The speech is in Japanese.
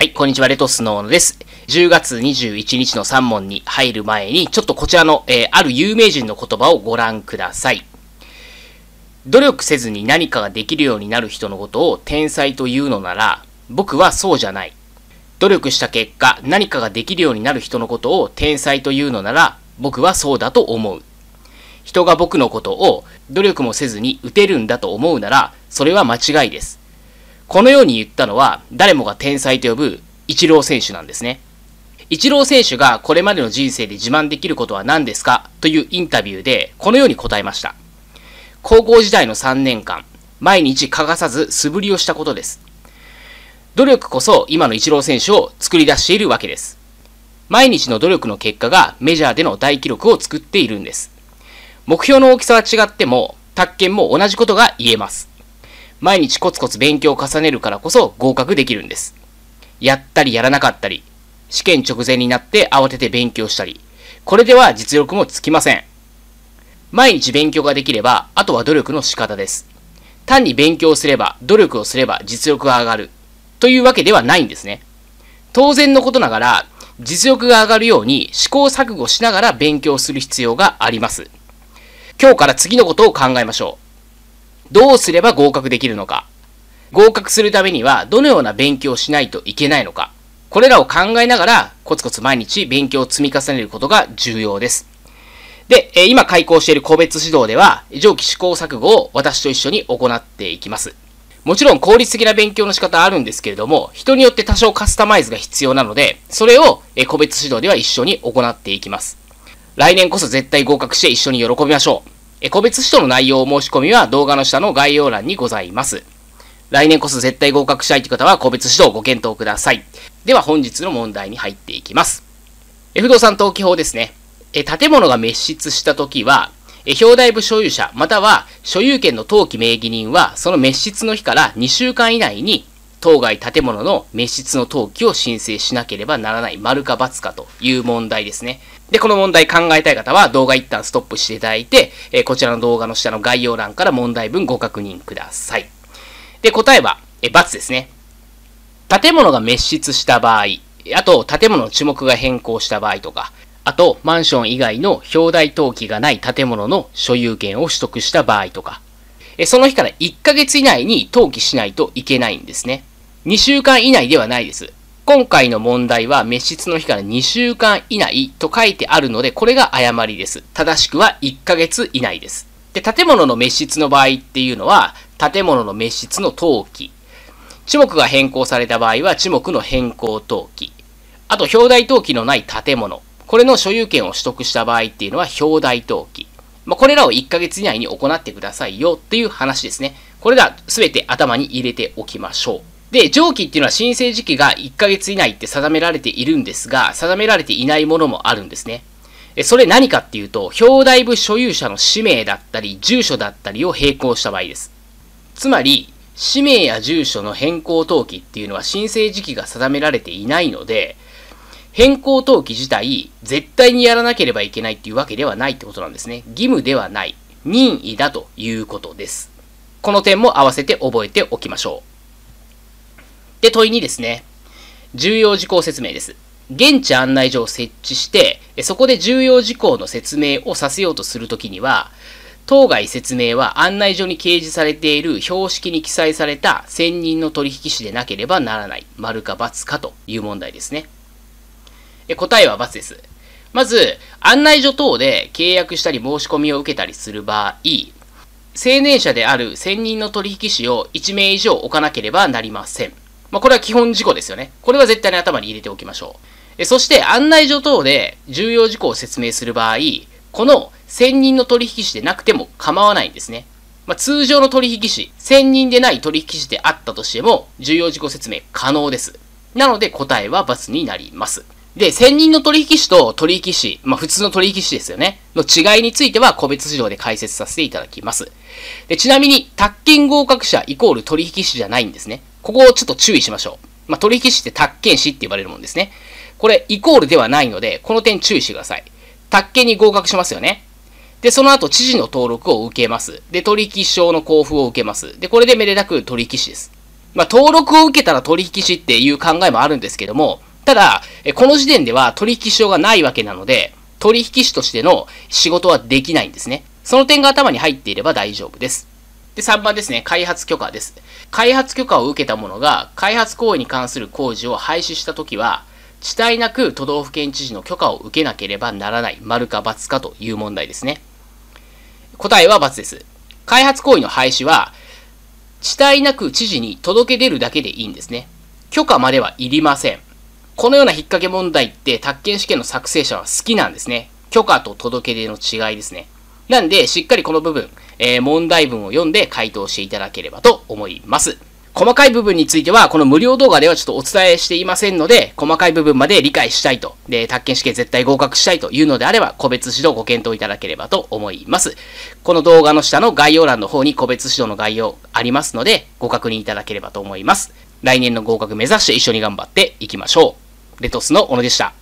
はい、こんにちは、レトスノーです。10月21日の3問に入る前に、ちょっとこちらの、えー、ある有名人の言葉をご覧ください。努力せずに何かができるようになる人のことを天才というのなら、僕はそうじゃない。努力した結果、何かができるようになる人のことを天才というのなら、僕はそうだと思う。人が僕のことを努力もせずに打てるんだと思うなら、それは間違いです。このように言ったのは、誰もが天才と呼ぶイチロー選手なんですね。イチロー選手がこれまでの人生で自慢できることは何ですかというインタビューで、このように答えました。高校時代の3年間、毎日欠かさず素振りをしたことです。努力こそ今のイチロー選手を作り出しているわけです。毎日の努力の結果がメジャーでの大記録を作っているんです。目標の大きさは違っても、卓研も同じことが言えます。毎日コツコツ勉強を重ねるからこそ合格できるんです。やったりやらなかったり、試験直前になって慌てて勉強したり、これでは実力もつきません。毎日勉強ができれば、あとは努力の仕方です。単に勉強すれば、努力をすれば実力が上がるというわけではないんですね。当然のことながら、実力が上がるように試行錯誤しながら勉強する必要があります。今日から次のことを考えましょう。どうすれば合格できるのか、合格するためにはどのような勉強をしないといけないのか、これらを考えながらコツコツ毎日勉強を積み重ねることが重要です。で、今開講している個別指導では、上記試行錯誤を私と一緒に行っていきます。もちろん効率的な勉強の仕方あるんですけれども、人によって多少カスタマイズが必要なので、それを個別指導では一緒に行っていきます。来年こそ絶対合格して一緒に喜びましょう。え個別指導の内容を申し込みは動画の下の概要欄にございます。来年こそ絶対合格したいという方は個別指導をご検討ください。では本日の問題に入っていきます。不動産登記法ですね。え建物が滅失したときは、え表題部所有者または所有権の登記名義人はその滅失の日から2週間以内に当該建物の滅失の登記を申請しなければならない丸か×かという問題ですね。で、この問題考えたい方は動画一旦ストップしていただいて、えこちらの動画の下の概要欄から問題文ご確認ください。で、答えは、え×ですね。建物が滅失した場合、あと建物の注目が変更した場合とか、あとマンション以外の表題登記がない建物の所有権を取得した場合とか、その日から1ヶ月以内に登記しないといけないんですね。2週間以内ではないです。今回の問題は滅失の日から2週間以内と書いてあるので、これが誤りです。正しくは1ヶ月以内です。で、建物の滅失の場合っていうのは、建物の滅失の登記。地目が変更された場合は、地目の変更登記。あと、表題登記のない建物。これの所有権を取得した場合っていうのは、表題登記。まあ、これらを1ヶ月以内に行ってくださいよっていう話ですね。これら全て頭に入れておきましょう。で、上記っていうのは申請時期が1ヶ月以内って定められているんですが、定められていないものもあるんですね。それ何かっていうと、表題部所有者の氏名だったり、住所だったりを並行した場合です。つまり、氏名や住所の変更登記っていうのは申請時期が定められていないので、変更登記自体、絶対にやらなければいけないっていうわけではないってことなんですね。義務ではない。任意だということです。この点も合わせて覚えておきましょう。で、問いにですね、重要事項説明です。現地案内所を設置して、そこで重要事項の説明をさせようとするときには、当該説明は案内所に掲示されている標識に記載された専任の取引士でなければならない。丸か×かという問題ですね。答えは×です。まず、案内所等で契約したり申し込みを受けたりする場合、成年者である専任の取引士を1名以上置かなければなりません。まあ、これは基本事項ですよね。これは絶対に頭に入れておきましょう。そして案内所等で重要事項を説明する場合、この専任の取引士でなくても構わないんですね。まあ、通常の取引士、専任でない取引士であったとしても、重要事項説明可能です。なので答えは×になります。で、専任の取引士と取引士、まあ普通の取引士ですよね、の違いについては個別指導で解説させていただきます。でちなみに、宅建合格者イコール取引士じゃないんですね。ここをちょっと注意しましょう。まあ、取引士って宅建士って言われるもんですね。これ、イコールではないので、この点注意してください。宅建に合格しますよね。で、その後、知事の登録を受けます。で、取引証の交付を受けます。で、これでめでたく取引士です。まあ、登録を受けたら取引士っていう考えもあるんですけども、ただ、この時点では取引証がないわけなので、取引士としての仕事はできないんですね。その点が頭に入っていれば大丈夫です。で、3番ですね、開発許可です。開発許可を受けた者が、開発行為に関する工事を廃止したときは、遅滞なく都道府県知事の許可を受けなければならない、丸か×かという問題ですね。答えは×です。開発行為の廃止は、遅滞なく知事に届け出るだけでいいんですね。許可まではいりません。このような引っ掛け問題って、宅建試験の作成者は好きなんですね。許可と届け出の違いですね。なんで、しっかりこの部分、えー、問題文を読んで回答していただければと思います。細かい部分については、この無料動画ではちょっとお伝えしていませんので、細かい部分まで理解したいと、で、宅建試験絶対合格したいというのであれば、個別指導ご検討いただければと思います。この動画の下の概要欄の方に個別指導の概要ありますので、ご確認いただければと思います。来年の合格目指して一緒に頑張っていきましょう。レトスの小野でした。